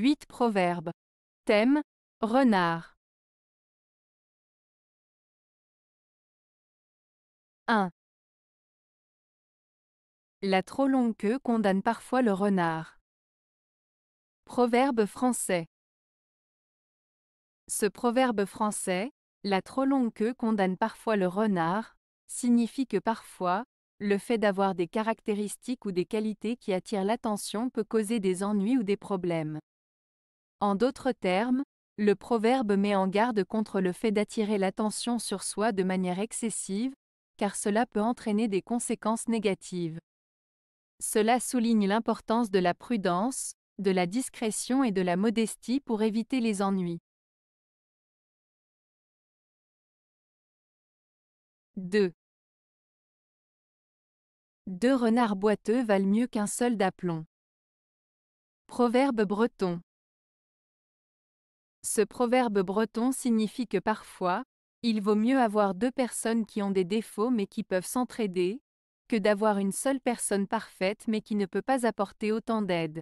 8 Proverbes. Thème Renard. 1. La trop longue queue condamne parfois le renard. Proverbe français. Ce proverbe français, la trop longue queue condamne parfois le renard, signifie que parfois, le fait d'avoir des caractéristiques ou des qualités qui attirent l'attention peut causer des ennuis ou des problèmes. En d'autres termes, le proverbe met en garde contre le fait d'attirer l'attention sur soi de manière excessive, car cela peut entraîner des conséquences négatives. Cela souligne l'importance de la prudence, de la discrétion et de la modestie pour éviter les ennuis. 2. Deux renards boiteux valent mieux qu'un seul d'aplomb. Proverbe breton. Ce proverbe breton signifie que parfois, il vaut mieux avoir deux personnes qui ont des défauts mais qui peuvent s'entraider, que d'avoir une seule personne parfaite mais qui ne peut pas apporter autant d'aide.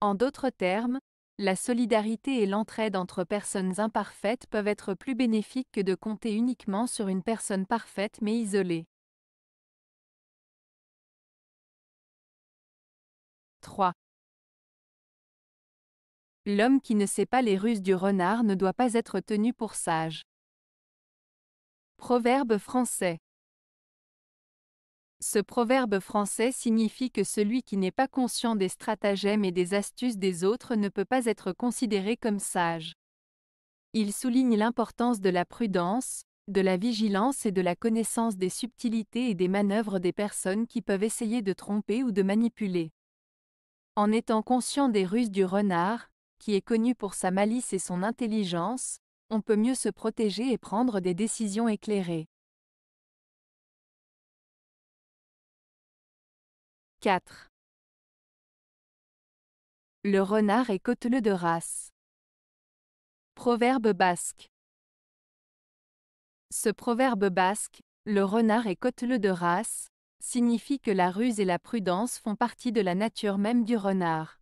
En d'autres termes, la solidarité et l'entraide entre personnes imparfaites peuvent être plus bénéfiques que de compter uniquement sur une personne parfaite mais isolée. 3. L'homme qui ne sait pas les ruses du renard ne doit pas être tenu pour sage. Proverbe français. Ce proverbe français signifie que celui qui n'est pas conscient des stratagèmes et des astuces des autres ne peut pas être considéré comme sage. Il souligne l'importance de la prudence, de la vigilance et de la connaissance des subtilités et des manœuvres des personnes qui peuvent essayer de tromper ou de manipuler. En étant conscient des ruses du renard, qui est connu pour sa malice et son intelligence, on peut mieux se protéger et prendre des décisions éclairées. 4. Le renard est côteleux de race. Proverbe basque. Ce proverbe basque, le renard est côteleux de race, signifie que la ruse et la prudence font partie de la nature même du renard.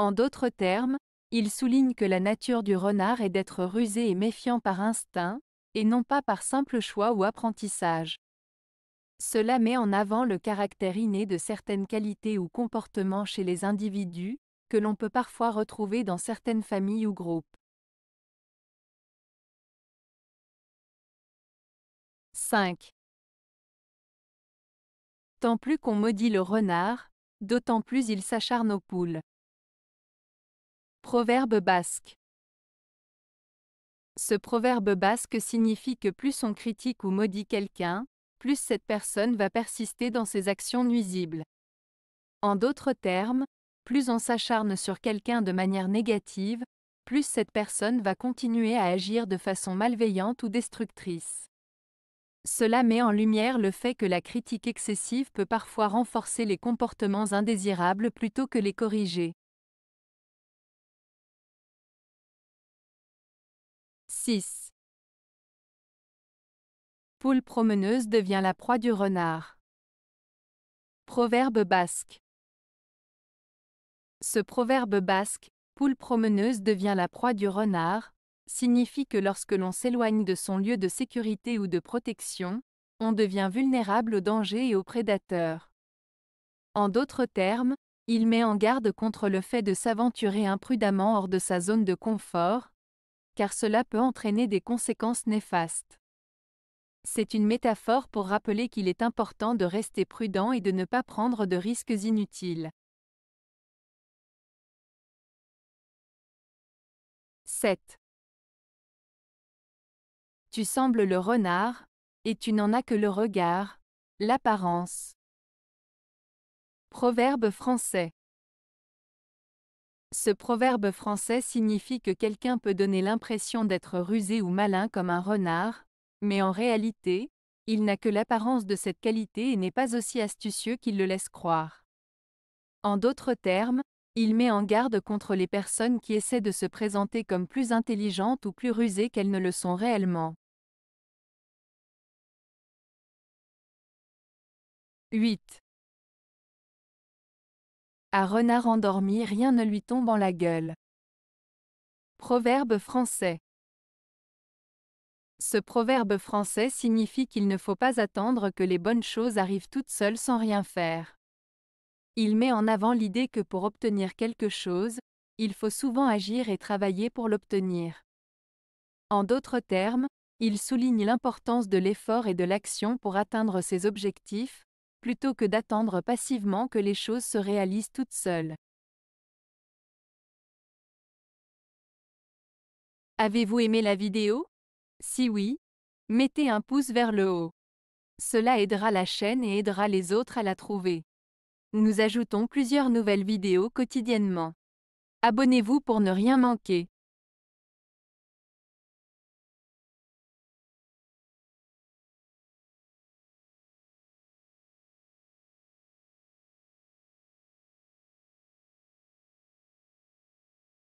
En d'autres termes, il souligne que la nature du renard est d'être rusé et méfiant par instinct, et non pas par simple choix ou apprentissage. Cela met en avant le caractère inné de certaines qualités ou comportements chez les individus, que l'on peut parfois retrouver dans certaines familles ou groupes. 5. Tant plus qu'on maudit le renard, d'autant plus il s'acharne aux poules. Proverbe basque. Ce proverbe basque signifie que plus on critique ou maudit quelqu'un, plus cette personne va persister dans ses actions nuisibles. En d'autres termes, plus on s'acharne sur quelqu'un de manière négative, plus cette personne va continuer à agir de façon malveillante ou destructrice. Cela met en lumière le fait que la critique excessive peut parfois renforcer les comportements indésirables plutôt que les corriger. 6. Poule promeneuse devient la proie du renard. Proverbe basque. Ce proverbe basque, poule promeneuse devient la proie du renard, signifie que lorsque l'on s'éloigne de son lieu de sécurité ou de protection, on devient vulnérable aux dangers et aux prédateurs. En d'autres termes, il met en garde contre le fait de s'aventurer imprudemment hors de sa zone de confort, car cela peut entraîner des conséquences néfastes. C'est une métaphore pour rappeler qu'il est important de rester prudent et de ne pas prendre de risques inutiles. 7. Tu sembles le renard, et tu n'en as que le regard, l'apparence. Proverbe français. Ce proverbe français signifie que quelqu'un peut donner l'impression d'être rusé ou malin comme un renard, mais en réalité, il n'a que l'apparence de cette qualité et n'est pas aussi astucieux qu'il le laisse croire. En d'autres termes, il met en garde contre les personnes qui essaient de se présenter comme plus intelligentes ou plus rusées qu'elles ne le sont réellement. 8. À renard endormi rien ne lui tombe en la gueule. Proverbe français Ce proverbe français signifie qu'il ne faut pas attendre que les bonnes choses arrivent toutes seules sans rien faire. Il met en avant l'idée que pour obtenir quelque chose, il faut souvent agir et travailler pour l'obtenir. En d'autres termes, il souligne l'importance de l'effort et de l'action pour atteindre ses objectifs, plutôt que d'attendre passivement que les choses se réalisent toutes seules. Avez-vous aimé la vidéo Si oui, mettez un pouce vers le haut. Cela aidera la chaîne et aidera les autres à la trouver. Nous ajoutons plusieurs nouvelles vidéos quotidiennement. Abonnez-vous pour ne rien manquer.